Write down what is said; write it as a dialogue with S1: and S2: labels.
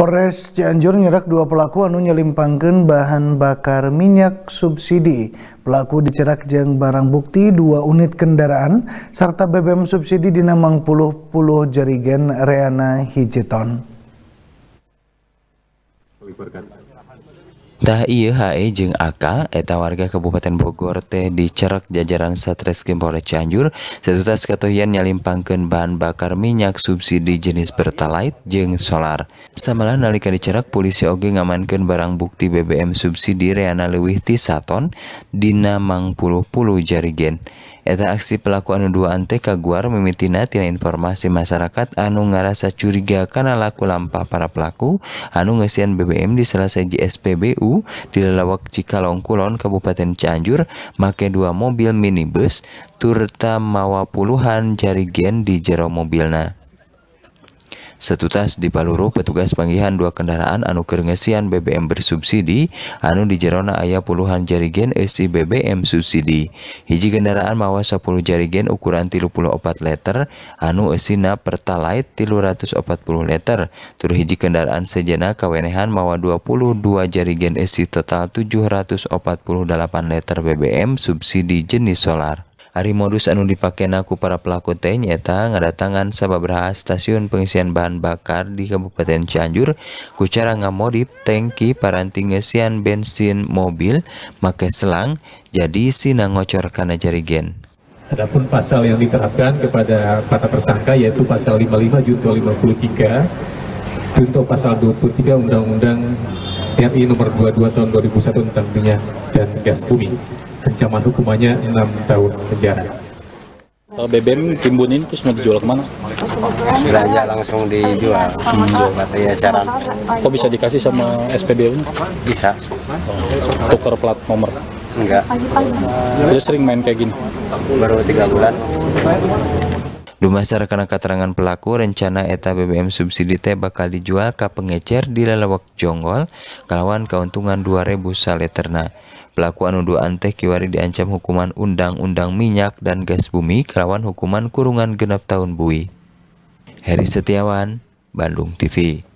S1: Polres Cianjur nyerak dua pelaku anu nyelimpangkan bahan bakar minyak subsidi. Pelaku dicerak jeng barang bukti dua unit kendaraan serta BBM subsidi di namang puluh-puluh jerigen Reana Hijiton.
S2: ha Jng aka eta warga Kabupaten Bogorte dicerak jajaran satre Ke Pol canjur setas ketoiannya Limpangkan bahan bakar minyak subsidi jenis bertaliit jeng solar samalah nalika dicerak polisi Oge ngamankan barang bukti BBM subsidi Rihanna Luwiti 1ton dinamang pul jarigen eta aksi pelaku anudu an T kaguar meiti natina informasi masyarakat anu ngaasa curiga karena laku lampa para pelaku anu ngehan BBM di Sel selesai JSPBU di Lelawak Cikalong Kulon, Kabupaten Cianjur, make dua mobil minibus turta mawa puluhan jarigen di jero mobilna. Setutas di Paluru petugas panggihan dua kendaraan anu kerengesian BBM bersubsidi anu di Jerona ayah puluhan jarigen isi BBM subsidi. Hiji kendaraan mawa 10 jarigen ukuran 34 liter anu esina pertalite 340 liter. Tur hiji kendaraan sejena kawenehan mawa 22 jarigen isi total 748 liter BBM subsidi jenis solar. Ari modus anu dipakai naku para pelaku teh nyata ngadatangan sababaraha stasiun pengisian bahan bakar di Kabupaten Cianjur ku cara ngamodip tangki paranti ngesian bensin mobil make selang jadi sina ngocor kana jarigen.
S1: Adapun pasal yang diterapkan kepada para tersangka yaitu pasal 55 junto 53 junto pasal 23 Undang-Undang RI nomor 22 tahun 2001 tentang minyak dan gas bumi ancaman hukumannya 6 tahun penjara. BBM timbun ini terus mau dijual kemana? Belanja langsung dijual, hmm. cara. Kok bisa dikasih sama SPBU? Bisa. Oh, tukar plat nomor? Enggak. Dia sering main kayak gini? Baru tiga bulan
S2: karena keterangan pelaku rencana eta BBM subsidi teh bakal dijual ke pengecer di lelawak jonggol kalawan keuntungan 2000 saleterna. Pelaku anu dua teh kiwari diancam hukuman undang-undang minyak dan gas bumi kalawan hukuman kurungan genap tahun bui. Heri Setiawan, Bandung TV.